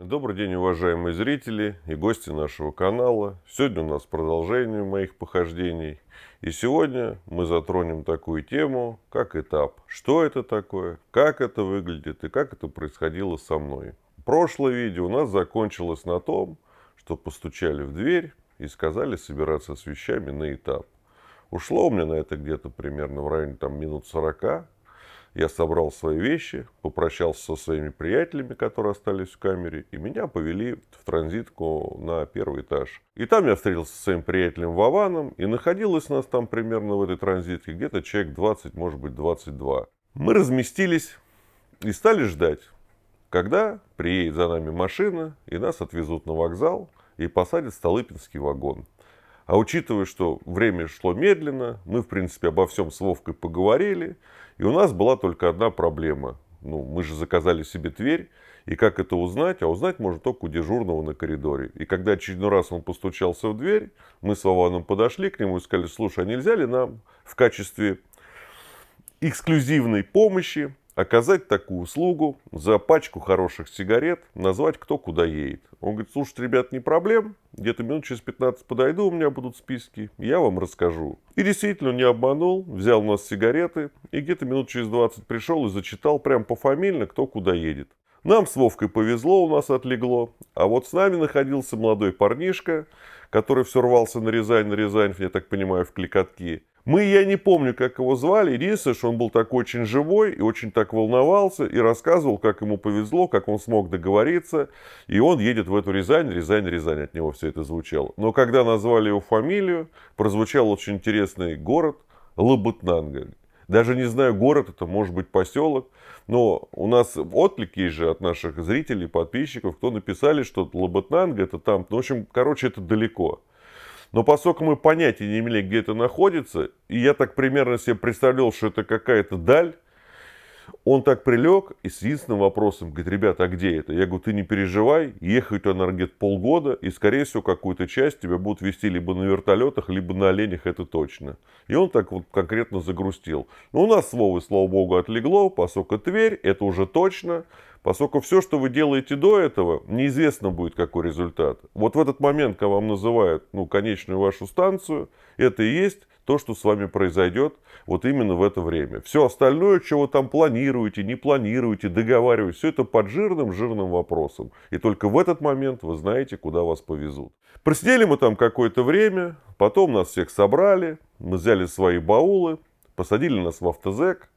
Добрый день, уважаемые зрители и гости нашего канала. Сегодня у нас продолжение моих похождений. И сегодня мы затронем такую тему, как этап. Что это такое, как это выглядит и как это происходило со мной. Прошлое видео у нас закончилось на том, что постучали в дверь и сказали собираться с вещами на этап. Ушло у меня на это где-то примерно в районе там, минут 40, я собрал свои вещи, попрощался со своими приятелями, которые остались в камере, и меня повели в транзитку на первый этаж. И там я встретился со своим приятелем Вованом, и находилось нас там примерно в этой транзитке где-то человек 20, может быть 22. Мы разместились и стали ждать, когда приедет за нами машина, и нас отвезут на вокзал и посадят в Столыпинский вагон. А учитывая, что время шло медленно, мы, в принципе, обо всем с Вовкой поговорили, и у нас была только одна проблема. Ну, мы же заказали себе дверь, и как это узнать? А узнать можно только у дежурного на коридоре. И когда очередной раз он постучался в дверь, мы с Вованом подошли к нему и сказали, слушай, а нельзя ли нам в качестве эксклюзивной помощи оказать такую услугу за пачку хороших сигарет, назвать кто куда едет. Он говорит, слушайте, ребят, не проблем, где-то минут через 15 подойду, у меня будут списки, я вам расскажу. И действительно не обманул, взял у нас сигареты и где-то минут через 20 пришел и зачитал прям пофамильно, кто куда едет. Нам с Вовкой повезло, у нас отлегло, а вот с нами находился молодой парнишка, который все рвался на Рязань, на Рязань, я так понимаю, в кликотки. Мы, я не помню, как его звали, единственное, что он был такой очень живой и очень так волновался, и рассказывал, как ему повезло, как он смог договориться, и он едет в эту Рязань, Рязань, Рязань, от него все это звучало. Но когда назвали его фамилию, прозвучал очень интересный город Лабытнанга даже не знаю, город это, может быть, поселок. Но у нас отклик есть же от наших зрителей, подписчиков, кто написали, что Лабытнанга это там. Ну, в общем, короче, это далеко. Но поскольку мы понятия не имели, где это находится, и я так примерно себе представлял, что это какая-то даль, он так прилег и с единственным вопросом, говорит, ребята, а где это? Я говорю, ты не переживай, ехать он, говорит, полгода, и, скорее всего, какую-то часть тебя будут вести либо на вертолетах, либо на оленях, это точно. И он так вот конкретно загрустил. Но ну, у нас слово, слава богу, отлегло, поскольку Тверь, это уже точно, поскольку все, что вы делаете до этого, неизвестно будет, какой результат. Вот в этот момент, когда вам называют, ну, конечную вашу станцию, это и есть то, что с вами произойдет вот именно в это время. Все остальное, чего там планируете, не планируете, договариваете, все это под жирным, жирным вопросом. И только в этот момент вы знаете, куда вас повезут. Просидели мы там какое-то время, потом нас всех собрали, мы взяли свои баулы, посадили нас в автозек,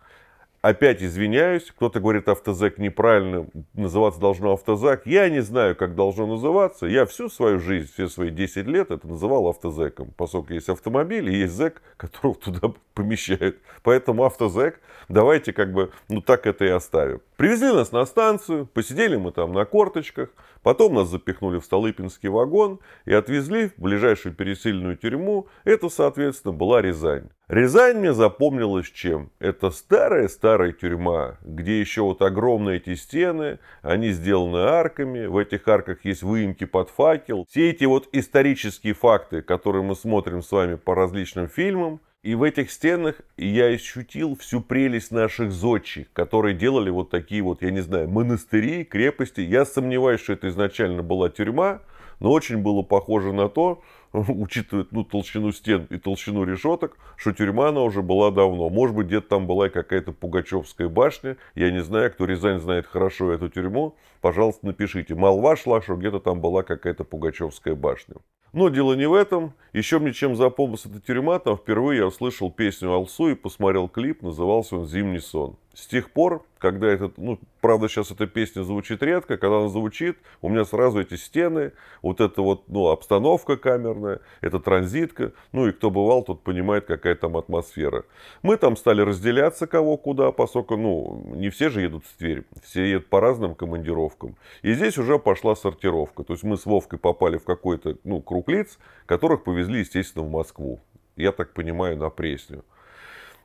опять извиняюсь, кто-то говорит автозак неправильно, называться должно автозак. Я не знаю, как должно называться. Я всю свою жизнь, все свои 10 лет это называл автозеком, поскольку есть автомобиль и есть зэк, которого туда помещают. Поэтому автозэк давайте как бы, ну так это и оставим. Привезли нас на станцию, посидели мы там на корточках, потом нас запихнули в Столыпинский вагон и отвезли в ближайшую пересильную тюрьму. Это, соответственно, была Рязань. Рязань мне запомнилась чем? Это старая-старая тюрьма, где еще вот огромные эти стены, они сделаны арками, в этих арках есть выемки под факел. Все эти вот исторические факты, которые мы смотрим с вами по различным фильмам, и в этих стенах я ощутил всю прелесть наших зодчих, которые делали вот такие вот, я не знаю, монастыри, крепости. Я сомневаюсь, что это изначально была тюрьма, но очень было похоже на то, учитывая ну, толщину стен и толщину решеток, что тюрьма она уже была давно. Может быть, где-то там была какая-то Пугачевская башня. Я не знаю, кто Рязань знает хорошо эту тюрьму. Пожалуйста, напишите. Молва шла, что где-то там была какая-то Пугачевская башня. Но дело не в этом. Еще мне чем запомнилась эта тюрьма, там впервые я услышал песню Алсу и посмотрел клип, назывался он «Зимний сон». С тех пор, когда этот, ну, правда, сейчас эта песня звучит редко, когда она звучит, у меня сразу эти стены, вот эта вот, ну, обстановка камер, атмосферная, это транзитка, ну и кто бывал, тот понимает, какая там атмосфера. Мы там стали разделяться кого куда, поскольку, ну, не все же едут в Тверь, все едут по разным командировкам. И здесь уже пошла сортировка, то есть мы с Вовкой попали в какой-то, ну, круг лиц, которых повезли, естественно, в Москву. Я так понимаю, на Пресню.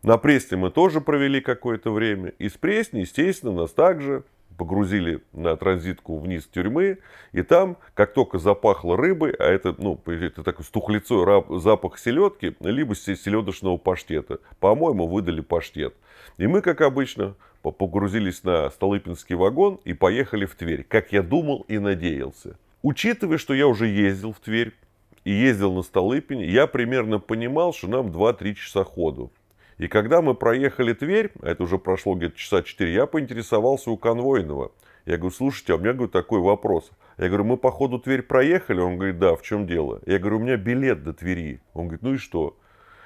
На Пресне мы тоже провели какое-то время. Из Пресни, естественно, нас также погрузили на транзитку вниз тюрьмы, и там, как только запахло рыбой, а это, ну, это такой стухлицой запах селедки, либо селедочного паштета. По-моему, выдали паштет. И мы, как обычно, погрузились на Столыпинский вагон и поехали в Тверь, как я думал и надеялся. Учитывая, что я уже ездил в Тверь и ездил на Столыпине, я примерно понимал, что нам 2-3 часа ходу. И когда мы проехали Тверь, а это уже прошло где-то часа 4, я поинтересовался у конвойного. Я говорю, слушайте, а у меня говорю, такой вопрос. Я говорю, мы по ходу Тверь проехали? Он говорит, да, в чем дело? Я говорю, у меня билет до Твери. Он говорит, ну и что?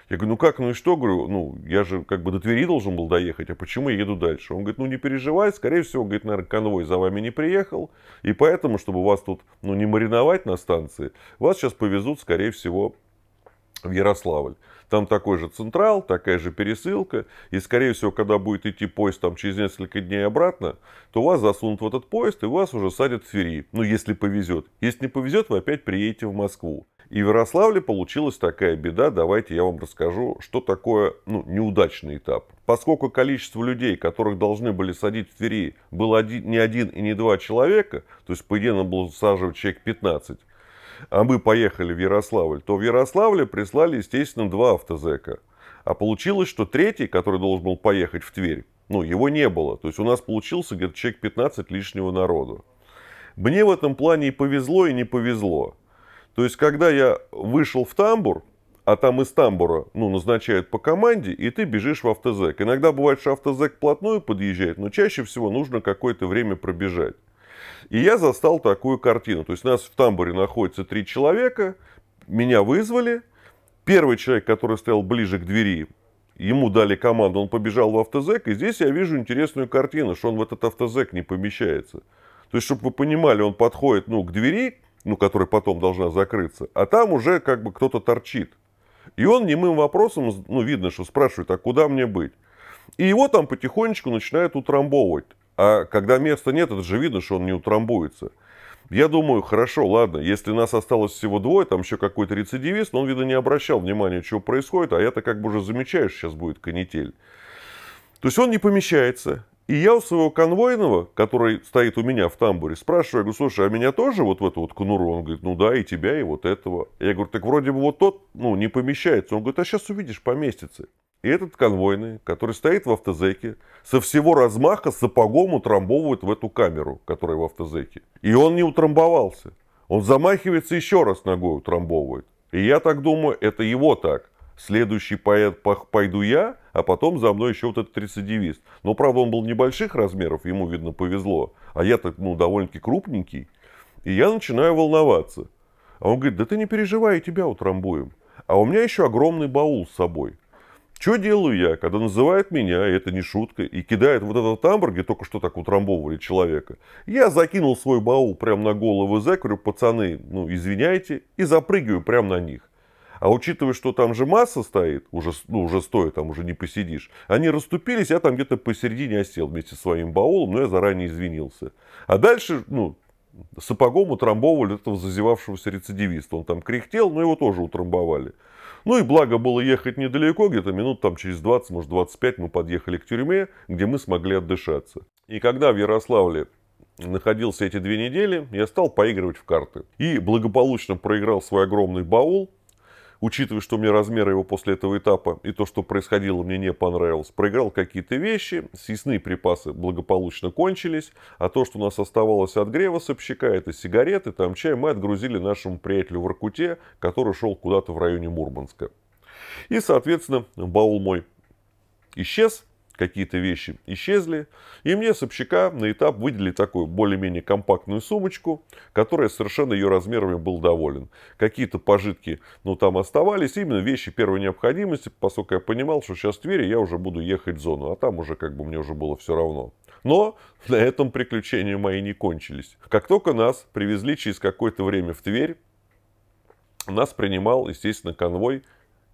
Я говорю, ну как, ну и что? Говорю, ну я же как бы до Твери должен был доехать, а почему я еду дальше? Он говорит, ну не переживай, скорее всего, говорит, наверное, конвой за вами не приехал, и поэтому, чтобы вас тут, ну не мариновать на станции, вас сейчас повезут, скорее всего, в Ярославль. Там такой же централ, такая же пересылка. И, скорее всего, когда будет идти поезд там через несколько дней обратно, то вас засунут в этот поезд и вас уже садят в Твери. Ну, если повезет. Если не повезет, вы опять приедете в Москву. И в Ярославле получилась такая беда. Давайте я вам расскажу, что такое ну, неудачный этап. Поскольку количество людей, которых должны были садить в Твери, было один, не один и не два человека, то есть, по идее, надо было саживать человек 15, а мы поехали в Ярославль, то в Ярославле прислали, естественно, два автозека. А получилось, что третий, который должен был поехать в Тверь, ну, его не было. То есть у нас получился, говорит, человек 15 лишнего народу. Мне в этом плане и повезло, и не повезло. То есть, когда я вышел в тамбур, а там из тамбура, ну, назначают по команде, и ты бежишь в автозек. Иногда бывает, что автозек плотную подъезжает, но чаще всего нужно какое-то время пробежать. И я застал такую картину. То есть нас в тамбуре находится три человека, меня вызвали. Первый человек, который стоял ближе к двери, ему дали команду, он побежал в автозек, и здесь я вижу интересную картину, что он в этот автозек не помещается. То есть, чтобы вы понимали, он подходит ну, к двери, ну, которая потом должна закрыться, а там уже как бы кто-то торчит. И он немым вопросом, ну, видно, что спрашивает, а куда мне быть? И его там потихонечку начинают утрамбовывать. А когда места нет, это же видно, что он не утрамбуется. Я думаю, хорошо, ладно, если нас осталось всего двое, там еще какой-то рецидивист, но он, видно, не обращал внимания, что происходит, а я-то как бы уже замечаю, что сейчас будет канитель. То есть он не помещается. И я у своего конвойного, который стоит у меня в тамбуре, спрашиваю, я говорю, слушай, а меня тоже вот в эту вот конуру? Он говорит, ну да, и тебя, и вот этого. Я говорю, так вроде бы вот тот, ну, не помещается. Он говорит, а сейчас увидишь, поместится. И этот конвойный, который стоит в автозеке, со всего размаха сапогом утрамбовывает в эту камеру, которая в автозеке. И он не утрамбовался. Он замахивается еще раз ногой утрамбовывает. И я так думаю, это его так. Следующий поэт пойду я, а потом за мной еще вот этот рецидивист. Но, правда, он был небольших размеров, ему, видно, повезло. А я так, ну, довольно-таки крупненький. И я начинаю волноваться. А он говорит, да ты не переживай, тебя утрамбуем. А у меня еще огромный баул с собой. Что делаю я, когда называют меня, и это не шутка, и кидает вот этот тамбур, где только что так утрамбовывали человека? Я закинул свой баул прямо на голову зэк, говорю, пацаны, ну извиняйте, и запрыгиваю прямо на них. А учитывая, что там же масса стоит, уже, ну, уже стоит, там уже не посидишь, они расступились, я там где-то посередине осел вместе с своим баулом, но я заранее извинился. А дальше, ну, сапогом утрамбовывали этого зазевавшегося рецидивиста. Он там кряхтел, но его тоже утрамбовали. Ну и благо было ехать недалеко, где-то минут там через 20, может 25 мы подъехали к тюрьме, где мы смогли отдышаться. И когда в Ярославле находился эти две недели, я стал поигрывать в карты. И благополучно проиграл свой огромный баул, учитывая, что мне размеры его после этого этапа и то, что происходило, мне не понравилось. Проиграл какие-то вещи, съестные припасы благополучно кончились, а то, что у нас оставалось от грева сопщика, это сигареты, там чай, мы отгрузили нашему приятелю в Иркуте, который шел куда-то в районе Мурманска. И, соответственно, баул мой исчез, какие-то вещи исчезли. И мне с общака на этап выделили такую более-менее компактную сумочку, которая совершенно ее размерами был доволен. Какие-то пожитки, ну, там оставались, именно вещи первой необходимости, поскольку я понимал, что сейчас в Твери я уже буду ехать в зону, а там уже как бы мне уже было все равно. Но на этом приключения мои не кончились. Как только нас привезли через какое-то время в Тверь, нас принимал, естественно, конвой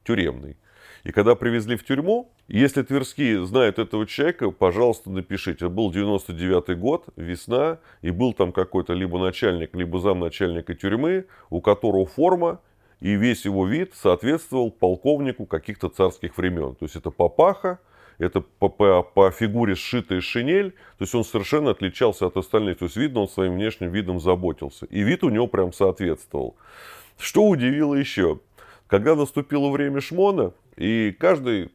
тюремный. И когда привезли в тюрьму, если Тверские знают этого человека, пожалуйста, напишите. Это был 99 год, весна, и был там какой-то либо начальник, либо замначальника тюрьмы, у которого форма и весь его вид соответствовал полковнику каких-то царских времен. То есть это папаха, это по, по, по фигуре сшитая шинель, то есть он совершенно отличался от остальных, то есть видно, он своим внешним видом заботился, и вид у него прям соответствовал. Что удивило еще? Когда наступило время шмона, и каждый,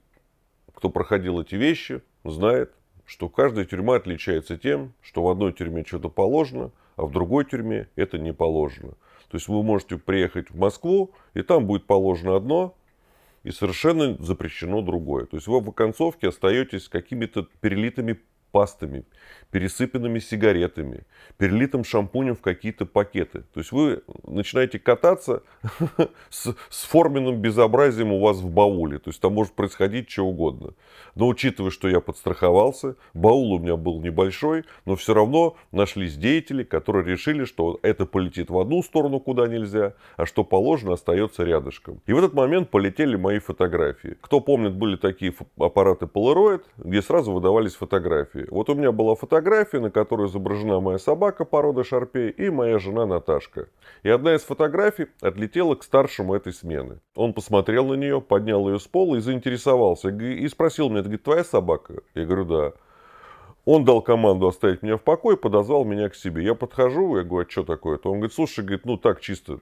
кто проходил эти вещи, знает, что каждая тюрьма отличается тем, что в одной тюрьме что-то положено, а в другой тюрьме это не положено. То есть вы можете приехать в Москву, и там будет положено одно, и совершенно запрещено другое. То есть вы в оконцовке остаетесь какими-то перелитыми пастами, пересыпанными сигаретами, перелитым шампунем в какие-то пакеты. То есть вы начинаете кататься с, с форменным безобразием у вас в бауле. То есть там может происходить что угодно. Но учитывая, что я подстраховался, баул у меня был небольшой, но все равно нашлись деятели, которые решили, что это полетит в одну сторону, куда нельзя, а что положено, остается рядышком. И в этот момент полетели мои фотографии. Кто помнит, были такие аппараты Polaroid, где сразу выдавались фотографии фотографии. Вот у меня была фотография, на которой изображена моя собака породы Шарпей и моя жена Наташка. И одна из фотографий отлетела к старшему этой смены. Он посмотрел на нее, поднял ее с пола и заинтересовался. И спросил меня, говорит, твоя собака? Я говорю, да. Он дал команду оставить меня в покое, подозвал меня к себе. Я подхожу, я говорю, а что такое-то? Он говорит, слушай, говорит, ну так чисто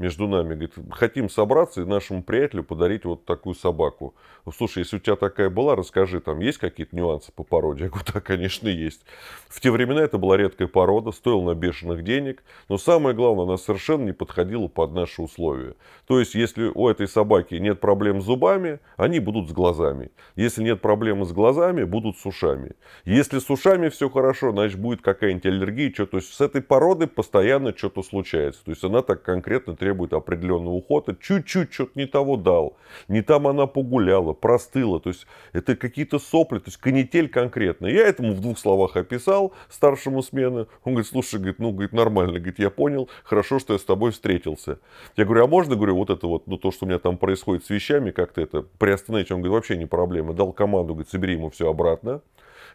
между нами. Говорит, хотим собраться и нашему приятелю подарить вот такую собаку. Слушай, если у тебя такая была, расскажи, там есть какие-то нюансы по породе? Я говорю, да, конечно, есть. В те времена это была редкая порода, стоила на бешеных денег, но самое главное, она совершенно не подходила под наши условия. То есть, если у этой собаки нет проблем с зубами, они будут с глазами. Если нет проблемы с глазами, будут с ушами. Если с ушами все хорошо, значит, будет какая-нибудь аллергия, что то есть с этой породой постоянно что-то случается. То есть она так конкретно требует требует определенного ухода. Чуть-чуть что-то не того дал, не там она погуляла, простыла. То есть это какие-то сопли, то есть канитель конкретно. Я этому в двух словах описал старшему смены. Он говорит, слушай, говорит, ну, говорит, нормально, говорит, я понял, хорошо, что я с тобой встретился. Я говорю, а можно, говорю, вот это вот, ну, то, что у меня там происходит с вещами, как-то это приостановить? Он говорит, вообще не проблема. Дал команду, говорит, собери ему все обратно.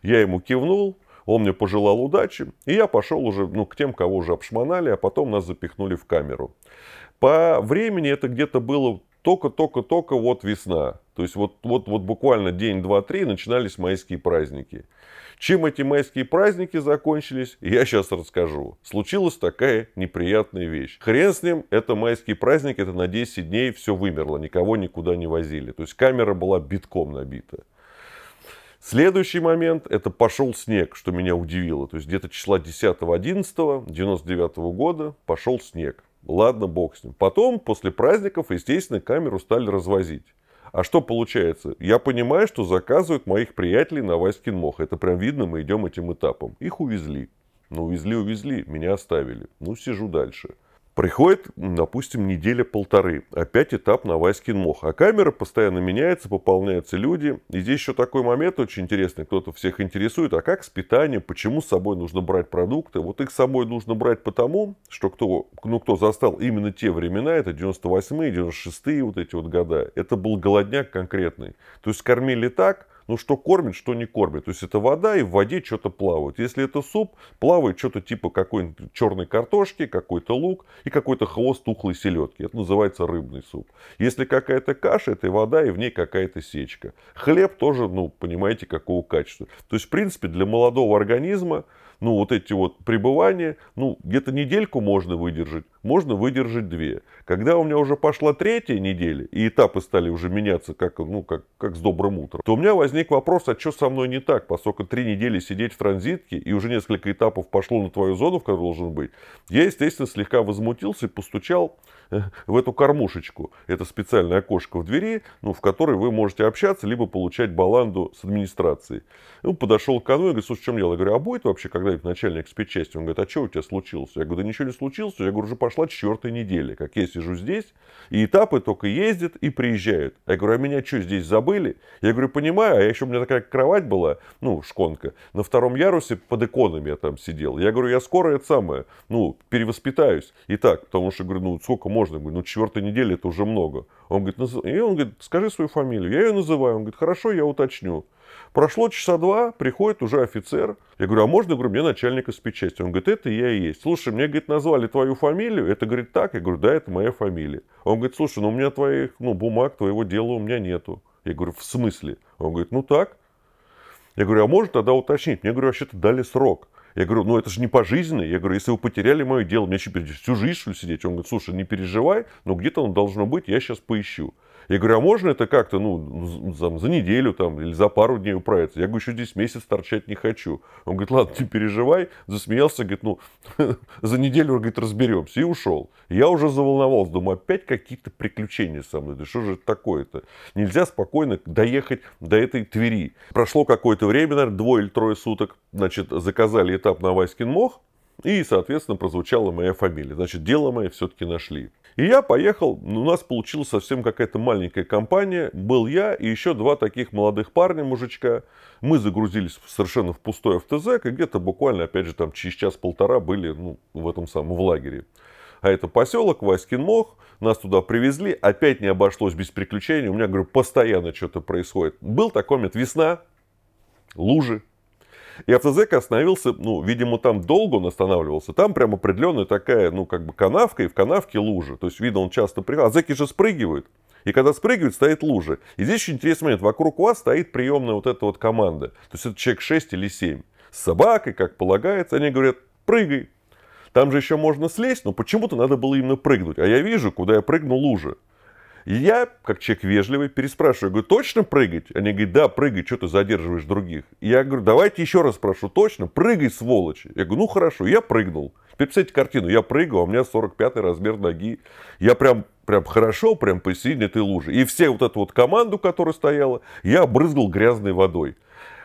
Я ему кивнул, он мне пожелал удачи, и я пошел уже ну, к тем, кого уже обшмонали, а потом нас запихнули в камеру. По времени это где-то было только-только-только вот весна. То есть вот, вот, вот буквально день, два, три начинались майские праздники. Чем эти майские праздники закончились, я сейчас расскажу. Случилась такая неприятная вещь. Хрен с ним, это майские праздники, это на 10 дней все вымерло, никого никуда не возили. То есть камера была битком набита. Следующий момент – это пошел снег, что меня удивило. То есть где-то числа 10-11 99 -го года пошел снег. Ладно, бог с ним. Потом, после праздников, естественно, камеру стали развозить. А что получается? Я понимаю, что заказывают моих приятелей на Васькин мох. Это прям видно, мы идем этим этапом. Их увезли. Ну, увезли, увезли, меня оставили. Ну, сижу дальше. Приходит, допустим, неделя-полторы. Опять этап навайский мох. А камера постоянно меняется, пополняются люди. И здесь еще такой момент очень интересный. Кто-то всех интересует, а как с питанием, почему с собой нужно брать продукты? Вот их с собой нужно брать потому, что кто, ну, кто застал именно те времена, это 98 96-е вот эти вот года, это был голодняк конкретный. То есть кормили так, ну что кормит, что не кормит. То есть это вода и в воде что-то плавает. Если это суп, плавает что-то типа какой-нибудь черной картошки, какой-то лук и какой-то хвост тухлой селедки. Это называется рыбный суп. Если какая-то каша, это и вода, и в ней какая-то сечка. Хлеб тоже, ну, понимаете, какого качества. То есть, в принципе, для молодого организма, ну, вот эти вот пребывания, ну, где-то недельку можно выдержать, можно выдержать две. Когда у меня уже пошла третья неделя, и этапы стали уже меняться, как, ну, как, как с добрым утром, то у меня возник вопрос, а что со мной не так, поскольку три недели сидеть в транзитке, и уже несколько этапов пошло на твою зону, в которой должен быть, я, естественно, слегка возмутился и постучал э, в эту кормушечку. Это специальное окошко в двери, ну, в которой вы можете общаться, либо получать баланду с администрацией. Ну, подошел к конвою, говорит, слушай, в чем дело? Я говорю, а будет вообще когда-нибудь начальник спецчасти? Он говорит, а что у тебя случилось? Я говорю, да ничего не случилось. Я говорю, уже пошел прошла четвертой недели, как я сижу здесь, и этапы только ездят и приезжают. Я говорю, а меня что, здесь забыли? Я говорю, понимаю, а я еще у меня такая кровать была, ну, шконка, на втором ярусе под иконами я там сидел. Я говорю, я скоро это самое, ну, перевоспитаюсь. И так, потому что, говорю, ну, сколько можно? Я говорю, ну, четвертой неделя это уже много. Он говорит, и он говорит, скажи свою фамилию. Я ее называю. Он говорит, хорошо, я уточню. Прошло часа два, приходит уже офицер. Я говорю, а можно, я говорю, мне начальник из спецчасти? Он говорит, это я и есть. Слушай, мне, говорит, назвали твою фамилию. Это, говорит, так? Я говорю, да, это моя фамилия. Он говорит, слушай, ну у меня твоих, ну, бумаг, твоего дела у меня нету. Я говорю, в смысле? Он говорит, ну так. Я говорю, а может тогда уточнить? Мне, говорю, вообще-то дали срок. Я говорю, ну это же не пожизненно. Я говорю, если вы потеряли мое дело, мне еще всю жизнь что ли сидеть? Он говорит, слушай, не переживай, но где-то оно должно быть, я сейчас поищу. Я говорю, а можно это как-то, ну, за, за неделю там или за пару дней управиться? Я говорю, еще здесь месяц торчать не хочу. Он говорит, ладно, не переживай. Засмеялся, говорит, ну, за неделю, говорит, разберемся. И ушел. Я уже заволновался, думаю, опять какие-то приключения со мной. Да что же это такое-то? Нельзя спокойно доехать до этой Твери. Прошло какое-то время, наверное, двое или трое суток. Значит, заказали этап на Васькин мох. И, соответственно, прозвучала моя фамилия. Значит, дело мое все-таки нашли. И я поехал, у нас получилась совсем какая-то маленькая компания. Был я и еще два таких молодых парня, мужичка. Мы загрузились совершенно в пустой автозак, и где-то буквально, опять же, там через час-полтора были ну, в этом самом в лагере. А это поселок Васькин Мох, нас туда привезли, опять не обошлось без приключений. У меня, говорю, постоянно что-то происходит. Был такой момент, весна, лужи, и автозак остановился, ну, видимо, там долго он останавливался. Там прям определенная такая, ну, как бы канавка, и в канавке лужа. То есть, видно, он часто приходил. А зэки же спрыгивают. И когда спрыгивают, стоит лужа. И здесь очень интересный момент. Вокруг вас стоит приемная вот эта вот команда. То есть, это человек 6 или 7. С собакой, как полагается. Они говорят, прыгай. Там же еще можно слезть, но почему-то надо было именно прыгнуть. А я вижу, куда я прыгнул лужа. И я, как человек вежливый, переспрашиваю, говорю, точно прыгать? Они говорят, да, прыгай, что ты задерживаешь других? И я говорю, давайте еще раз спрошу, точно? Прыгай, сволочи. Я говорю, ну хорошо, я прыгнул. Теперь представьте картину, я прыгаю, а у меня 45-й размер ноги. Я прям, прям хорошо, прям посильнее ты лужи. И все вот эту вот команду, которая стояла, я обрызгал грязной водой.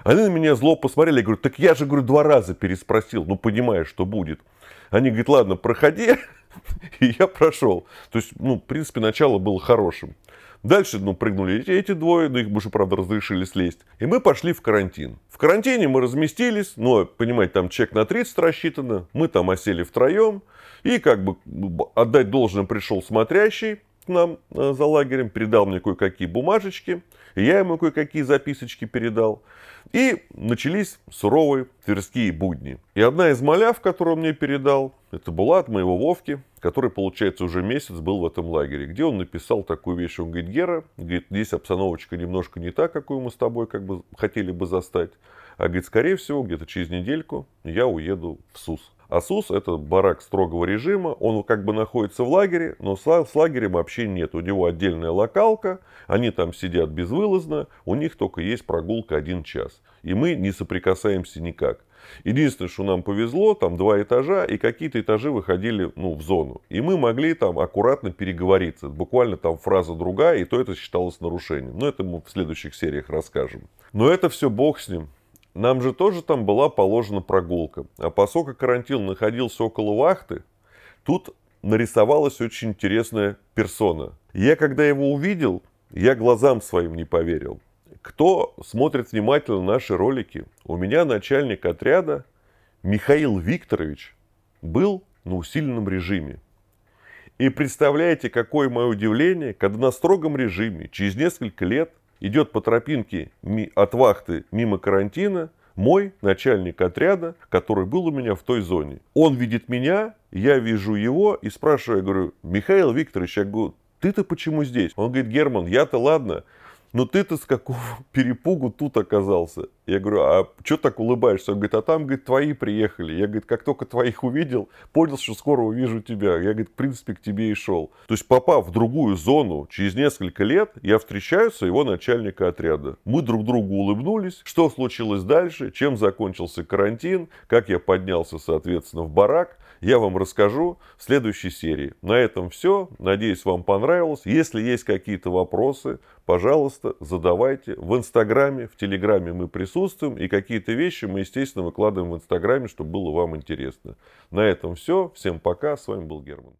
Они на меня зло посмотрели, я говорю, так я же, говорю, два раза переспросил, ну понимаешь, что будет. Они говорят, ладно, проходи. И я прошел. То есть, ну, в принципе, начало было хорошим. Дальше, ну, прыгнули эти, эти двое, но их уже, правда, разрешили слезть. И мы пошли в карантин. В карантине мы разместились, но, понимаете, там чек на 30 рассчитано, мы там осели втроем, и как бы ну, отдать должное пришел смотрящий к нам э, за лагерем, передал мне кое-какие бумажечки, и я ему кое-какие записочки передал. И начались суровые тверские будни. И одна из маляв, которую он мне передал, это была от моего Вовки, который, получается, уже месяц был в этом лагере, где он написал такую вещь. Он говорит, Гера, говорит, здесь обстановочка немножко не та, какую мы с тобой как бы хотели бы застать. А говорит, скорее всего, где-то через недельку я уеду в СУС. Асус это барак строгого режима, он как бы находится в лагере, но с лагерем вообще нет. У него отдельная локалка, они там сидят безвылазно, у них только есть прогулка один час. И мы не соприкасаемся никак. Единственное, что нам повезло, там два этажа, и какие-то этажи выходили ну, в зону. И мы могли там аккуратно переговориться. Буквально там фраза другая, и то это считалось нарушением. Но это мы в следующих сериях расскажем. Но это все бог с ним. Нам же тоже там была положена прогулка. А поскольку карантин находился около вахты, тут нарисовалась очень интересная персона. Я, когда его увидел, я глазам своим не поверил. Кто смотрит внимательно наши ролики? У меня начальник отряда Михаил Викторович был на усиленном режиме. И представляете, какое мое удивление, когда на строгом режиме через несколько лет идет по тропинке от вахты мимо карантина мой начальник отряда, который был у меня в той зоне. Он видит меня, я вижу его и спрашиваю, я говорю, Михаил Викторович, я говорю, ты-то почему здесь? Он говорит, Герман, я-то ладно, но «Ну ты-то с какого перепугу тут оказался? Я говорю, а что так улыбаешься? Он говорит, а там, говорит, твои приехали. Я, говорит, как только твоих увидел, понял, что скоро увижу тебя. Я, говорит, в принципе, к тебе и шел. То есть, попав в другую зону, через несколько лет я встречаю своего начальника отряда. Мы друг другу улыбнулись, что случилось дальше, чем закончился карантин, как я поднялся, соответственно, в барак – я вам расскажу в следующей серии. На этом все. Надеюсь, вам понравилось. Если есть какие-то вопросы, пожалуйста, задавайте. В Инстаграме, в Телеграме мы присутствуем. И какие-то вещи мы, естественно, выкладываем в Инстаграме, чтобы было вам интересно. На этом все. Всем пока. С вами был Герман.